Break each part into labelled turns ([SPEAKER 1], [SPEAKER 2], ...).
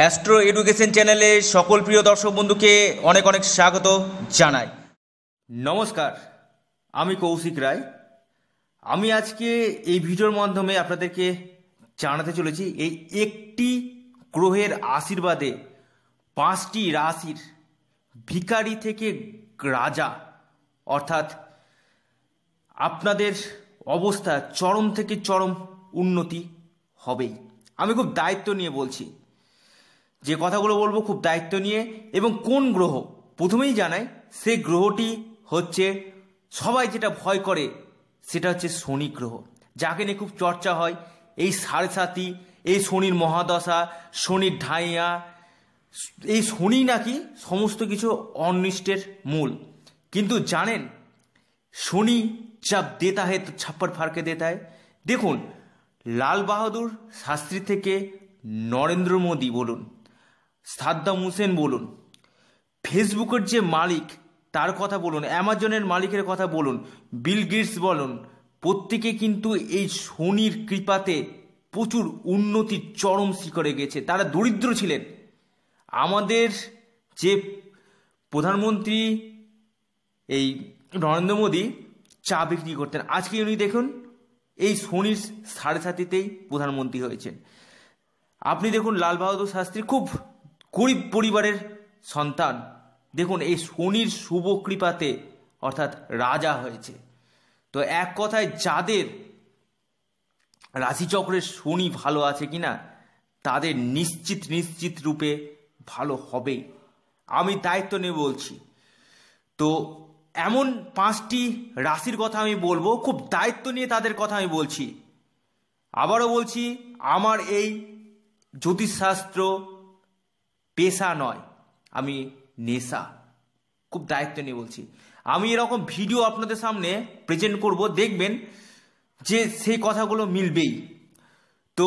[SPEAKER 1] astro education চ্যানেলে সকল প্রিয় দর্শক বন্ধুকে অনেক অনেক স্বাগত জানাই নমস্কার আমি কৌশিক রায় আমি আজকে এই ভিডিওর মাধ্যমে আপনাদেরকে জানাতে চলেছি এই একটি গ্রহের আশীর্বাদে পাঁচটি রাশির ভিকারি থেকে রাজা অর্থাৎ আপনাদের অবস্থা চরম থেকে চরম উন্নতি হবেই আমি খুব দায়িত্ব নিয়ে বলছি যে কথাগুলো বলবো খুব দায়িত্ব নিয়ে এবং কোন গ্রহ প্রথমেই জানাই সে গ্রহটি হচ্ছে সবাই যেটা ভয় করে সেটা হচ্ছে শনি গ্রহ যাকে নিয়ে খুব চর্চা হয় এই সাড়ে সাতি এই শনির মহাদশা শনির ঢাইয়া এই শনি নাকি সমস্ত কিছু অনিষ্টের মূল কিন্তু জানেন শনি চাপ দেতা হে তো ছাপ্পার ফারকে দেতা দেখুন লাল বাহাদুর শাস্ত্রী থেকে নরেন্দ্র মোদী বলুন সাদ্দাম হুসেন বলুন ফেসবুকের যে মালিক তার কথা বলুন অ্যামাজনের মালিকের কথা বলুন বিল গিটস বলুন প্রত্যেকে কিন্তু এই শনির কৃপাতে প্রচুর উন্নতির চরম শিখরে গেছে তারা দরিদ্র ছিলেন আমাদের যে প্রধানমন্ত্রী এই নরেন্দ্র মোদী চা বিক্রি করতেন আজকে উনি দেখুন এই শনির সাড়ে সাতিতেই প্রধানমন্ত্রী হয়েছেন আপনি দেখুন লাল বাহাদুর শাস্ত্রী খুব গরিব পরিবারের সন্তান দেখুন এই শনির শুভ কৃপাতে অর্থাৎ রাজা হয়েছে তো এক কথায় যাদের রাশিচক্রের শনি ভালো আছে কি না তাদের নিশ্চিত নিশ্চিত রূপে ভালো হবে আমি দায়িত্ব নিয়ে বলছি তো এমন পাঁচটি রাশির কথা আমি বলবো খুব দায়িত্ব নিয়ে তাদের কথা আমি বলছি আবারও বলছি আমার এই জ্যোতিষশাস্ত্র পেশা নয় আমি নেশা খুব দায়িত্ব নিয়ে বলছি আমি এরকম ভিডিও আপনাদের সামনে প্রেজেন্ট করব দেখবেন যে সেই কথাগুলো মিলবেই তো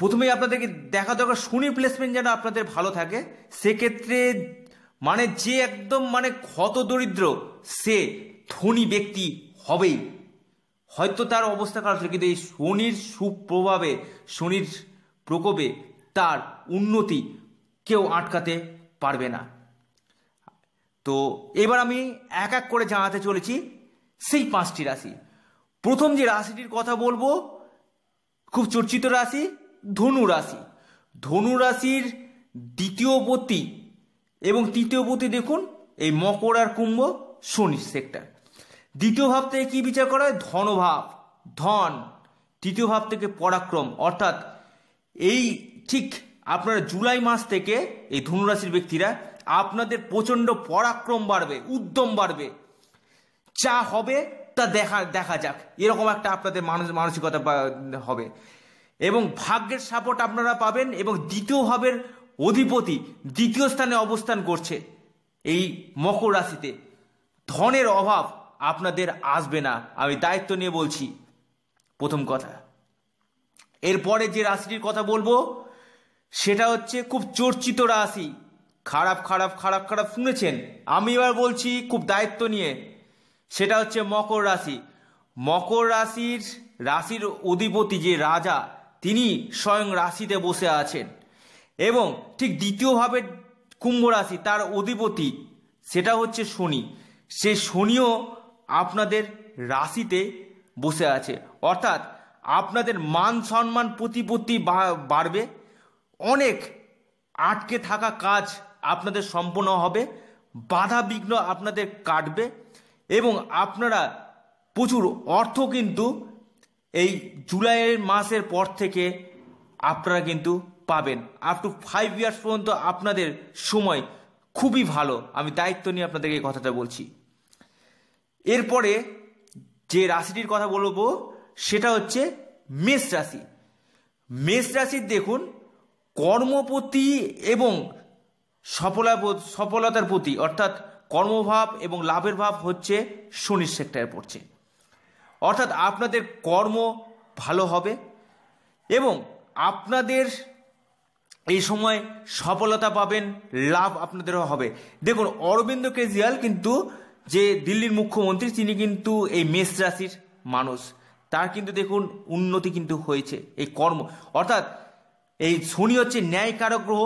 [SPEAKER 1] প্রথমেই আপনাদেরকে দেখা দরকার শুনি প্লেসমেন্ট যেন আপনাদের ভালো থাকে সেক্ষেত্রে মানে যে একদম মানে ক্ষত দরিদ্র সে ধনী ব্যক্তি হবেই হয়তো তার অবস্থা খারাপ ছিল কিন্তু এই শনির সুপ্রভাবে শনির প্রকোপে তার উন্নতি কেউ আটকাতে পারবে না তো এবার আমি এক এক করে জানাতে চলেছি সেই পাঁচটি রাশি প্রথম যে রাশিটির কথা বলবো খুব চর্চিত রাশি ধনু রাশি ধনু রাশির দ্বিতীয় পতি এবং তৃতীয় পতি দেখুন এই মকর আর কুম্ভ শনি সেক্টর দ্বিতীয় ভাব থেকে কী বিচার করা হয় ধনভাব ধন তৃতীয় ভাব থেকে পরাক্রম অর্থাৎ এই ঠিক আপনারা জুলাই মাস থেকে এই ধনুরাশির ব্যক্তিরা আপনাদের প্রচণ্ড পরাক্রম বাড়বে উদ্যম বাড়বে যা হবে তা দেখা দেখা যাক এরকম একটা আপনাদের মানুষ মানসিকতা হবে এবং ভাগ্যের সাপোর্ট আপনারা পাবেন এবং দ্বিতীয় ভাবের অধিপতি দ্বিতীয় স্থানে অবস্থান করছে এই মকর রাশিতে ধনের অভাব আপনাদের আসবে না আমি দায়িত্ব নিয়ে বলছি প্রথম কথা এরপরে যে রাশিটির কথা বলবো সেটা হচ্ছে খুব চর্চিত রাশি খারাপ খারাপ খারাপ খারাপ শুনেছেন আমি এবার বলছি খুব দায়িত্ব নিয়ে সেটা হচ্ছে মকর রাশি মকর রাশির রাশির অধিপতি যে রাজা তিনি স্বয়ং রাশিতে বসে আছেন এবং ঠিক দ্বিতীয়ভাবে কুম্ভ রাশি তার অধিপতি সেটা হচ্ছে শনি সে শনিও আপনাদের রাশিতে বসে আছে অর্থাৎ আপনাদের মান সম্মান প্রতিপত্তি বাড়বে অনেক আটকে থাকা কাজ আপনাদের সম্পন্ন হবে বাধা বিঘ্ন আপনাদের কাটবে এবং আপনারা প্রচুর অর্থ কিন্তু এই জুলাইয়ের মাসের পর থেকে আপনারা কিন্তু পাবেন আপ টু ফাইভ ইয়ার্স পর্যন্ত আপনাদের সময় খুবই ভালো আমি দায়িত্ব নিয়ে আপনাদেরকে এই কথাটা বলছি এরপরে যে রাশিটির কথা বলবো সেটা হচ্ছে মেষ রাশি মেষ রাশির দেখুন কর্মপতি এবং সফলা সফলতার প্রতি অর্থাৎ কর্মভাব এবং লাভের ভাব হচ্ছে শনির সেক্টরে পড়ছে অর্থাৎ আপনাদের কর্ম ভালো হবে এবং আপনাদের এই সময় সফলতা পাবেন লাভ আপনাদেরও হবে দেখুন অরবিন্দ কেজরিওয়াল কিন্তু যে দিল্লির মুখ্যমন্ত্রী তিনি কিন্তু এই মেষ রাশির মানুষ তার কিন্তু দেখুন উন্নতি কিন্তু হয়েছে এই কর্ম অর্থাৎ এই শনি হচ্ছে কারক গ্রহ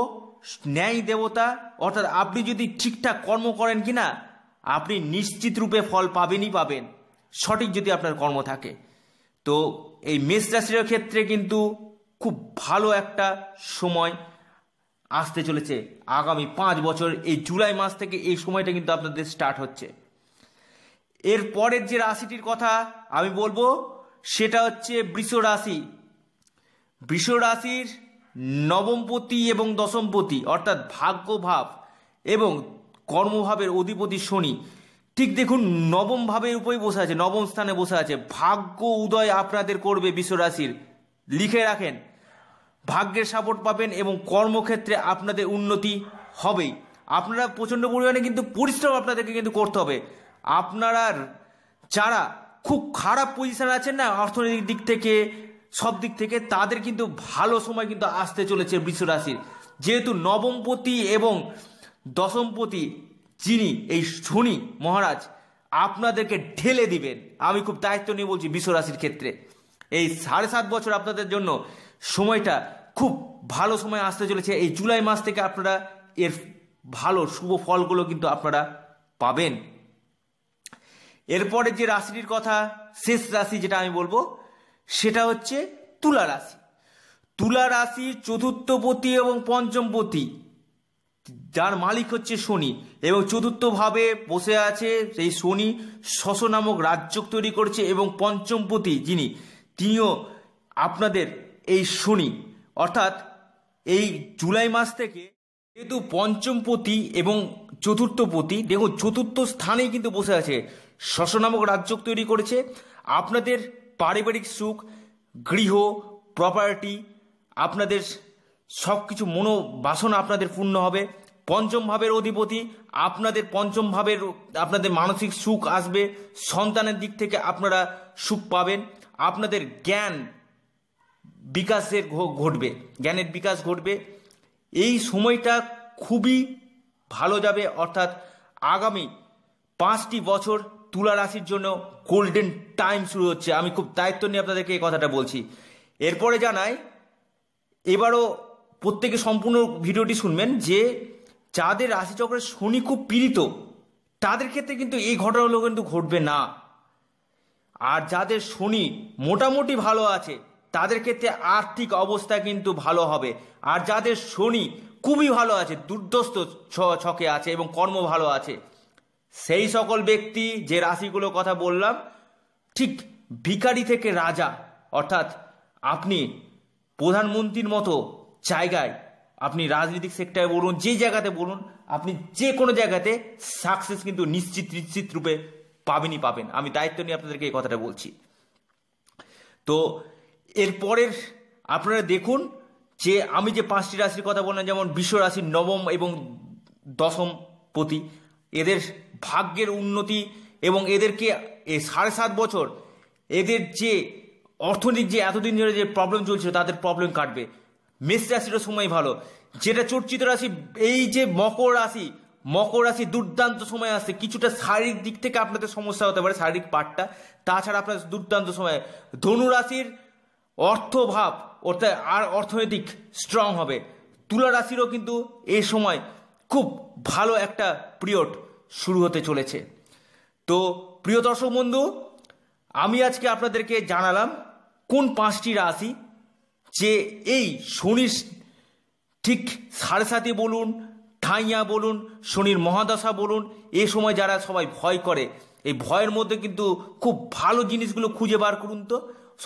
[SPEAKER 1] ন্যায় দেবতা অর্থাৎ আপনি যদি ঠিকঠাক কর্ম করেন কিনা আপনি নিশ্চিত রূপে ফল পাবেনই পাবেন সঠিক যদি আপনার কর্ম থাকে তো এই মেষ রাশির ক্ষেত্রে কিন্তু খুব ভালো একটা সময় আসতে চলেছে আগামী পাঁচ বছর এই জুলাই মাস থেকে এই সময়টা কিন্তু আপনাদের স্টার্ট হচ্ছে এর পরের যে রাশিটির কথা আমি বলবো সেটা হচ্ছে বৃষ রাশি বৃষ রাশির নবমপতি এবং দশমপতি অর্থাৎ ভাগ্যভাব এবং কর্মভাবের অধিপতি শনি ঠিক দেখুন নবম ভাবের উপরে বসে আছে নবম স্থানে বসে আছে ভাগ্য উদয় আপনাদের করবে বিশ্বরাশির লিখে রাখেন ভাগ্যের সাপোর্ট পাবেন এবং কর্মক্ষেত্রে আপনাদের উন্নতি হবেই আপনারা প্রচণ্ড পরিমাণে কিন্তু পরিশ্রম আপনাদেরকে কিন্তু করতে হবে আপনারা যারা খুব খারাপ পজিশন আছেন না অর্থনৈতিক দিক থেকে সব দিক থেকে তাদের কিন্তু ভালো সময় কিন্তু আসতে চলেছে বৃষ রাশির যেহেতু নবমপতি এবং দশমপতি যিনি এই শনি মহারাজ আপনাদেরকে ঢেলে দিবেন আমি খুব দায়িত্ব নিয়ে বলছি বিশ্বরাশির ক্ষেত্রে এই সাড়ে সাত বছর আপনাদের জন্য সময়টা খুব ভালো সময় আসতে চলেছে এই জুলাই মাস থেকে আপনারা এর ভালো শুভ ফলগুলো কিন্তু আপনারা পাবেন এরপরে যে রাশিটির কথা শেষ রাশি যেটা আমি বলবো সেটা হচ্ছে তুলা রাশি তুলা রাশির চতুর্থপতি এবং পঞ্চম পতি যার মালিক হচ্ছে শনি এবং চতুর্থভাবে বসে আছে সেই শনি শশ নামক রাজ্য তৈরি করছে এবং পঞ্চমপতি যিনি তিনিও আপনাদের এই শনি অর্থাৎ এই জুলাই মাস থেকে যেহেতু পঞ্চমপতি এবং চতুর্থপতি দেখুন চতুর্থ স্থানেই কিন্তু বসে আছে শশ নামক রাজ্য তৈরি করেছে আপনাদের পারিবারিক সুখ গৃহ প্রপার্টি আপনাদের সব কিছু মনোবাসনা আপনাদের পূর্ণ হবে পঞ্চম ভাবের অধিপতি আপনাদের পঞ্চম ভাবের আপনাদের মানসিক সুখ আসবে সন্তানের দিক থেকে আপনারা সুখ পাবেন আপনাদের জ্ঞান বিকাশের ঘটবে জ্ঞানের বিকাশ ঘটবে এই সময়টা খুবই ভালো যাবে অর্থাৎ আগামী পাঁচটি বছর তুলা রাশির জন্য গোল্ডেন টাইম শুরু হচ্ছে আমি খুব দায়িত্ব নিয়ে আপনাদেরকে এই কথাটা বলছি এরপরে জানাই এবারও প্রত্যেকে সম্পূর্ণ ভিডিওটি শুনবেন যে যাদের রাশিচক্রের শনি খুব পীড়িত তাদের ক্ষেত্রে কিন্তু এই ঘটনাগুলো কিন্তু ঘটবে না আর যাদের শনি মোটামুটি ভালো আছে তাদের ক্ষেত্রে আর্থিক অবস্থা কিন্তু ভালো হবে আর যাদের শনি খুবই ভালো আছে দুর্দস্ত ছকে আছে এবং কর্ম ভালো আছে সেই সকল ব্যক্তি যে রাশিগুলো কথা বললাম ঠিক ভিকারি থেকে রাজা অর্থাৎ আপনি প্রধানমন্ত্রীর মতো জায়গায় আপনি রাজনৈতিক সেক্টরে বলুন যে জায়গাতে বলুন আপনি যে কোনো জায়গাতে সাকসেস কিন্তু নিশ্চিত নিশ্চিত রূপে পাবেনই পাবেন আমি দায়িত্ব নিয়ে আপনাদেরকে এই কথাটা বলছি তো এরপরের আপনারা দেখুন যে আমি যে পাঁচটি রাশির কথা বললাম যেমন বিশ্ব রাশির নবম এবং দশম পতি এদের ভাগ্যের উন্নতি এবং এদেরকে এই সাড়ে সাত বছর এদের যে অর্থনৈতিক যে এতদিন ধরে যে প্রবলেম চলছিল তাদের প্রবলেম কাটবে মেষ রাশির সময় ভালো যেটা চর্চিত রাশি এই যে মকর রাশি মকর রাশি দুর্দান্ত সময় আসছে কিছুটা শারীরিক দিক থেকে আপনাদের সমস্যা হতে পারে শারীরিক পার্টটা তাছাড়া আপনার দুর্দান্ত সময় ধনু রাশির অর্থভাব অর্থাৎ আর অর্থনৈতিক স্ট্রং হবে তুলা রাশিরও কিন্তু এই সময় খুব ভালো একটা পিরিয়ড শুরু হতে চলেছে তো প্রিয় দর্শক বন্ধু আমি আজকে আপনাদেরকে জানালাম কোন পাঁচটি রাশি যে এই শনির ঠিক সাড়ে সাথে বলুন ঠাইয়া বলুন শনির মহাদশা বলুন এ সময় যারা সবাই ভয় করে এই ভয়ের মধ্যে কিন্তু খুব ভালো জিনিসগুলো খুঁজে বার করুন তো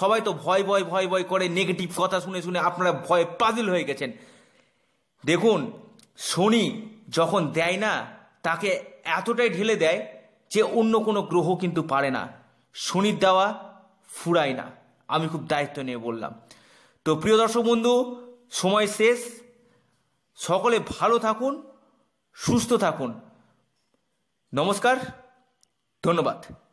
[SPEAKER 1] সবাই তো ভয় ভয় ভয় ভয় করে নেগেটিভ কথা শুনে শুনে আপনারা ভয়ে পাজিল হয়ে গেছেন দেখুন শনি যখন দেয় না তাকে এতটাই ঢেলে দেয় যে অন্য কোনো গ্রহ কিন্তু পারে না শনির দেওয়া ফুরায় না আমি খুব দায়িত্ব নিয়ে বললাম তো প্রিয় দর্শক বন্ধু সময় শেষ সকলে ভালো থাকুন সুস্থ থাকুন নমস্কার ধন্যবাদ